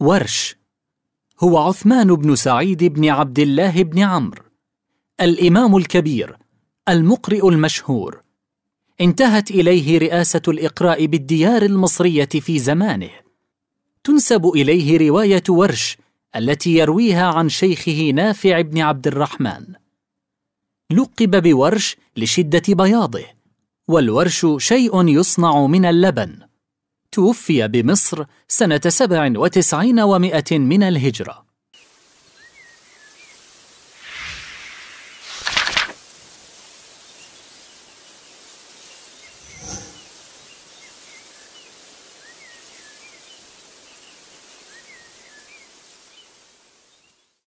ورش هو عثمان بن سعيد بن عبد الله بن عمرو الإمام الكبير المقرئ المشهور انتهت إليه رئاسة الإقراء بالديار المصرية في زمانه تنسب إليه رواية ورش التي يرويها عن شيخه نافع بن عبد الرحمن لقب بورش لشدة بياضه والورش شيء يصنع من اللبن توفي بمصر سنة سبع وتسعين ومائة من الهجرة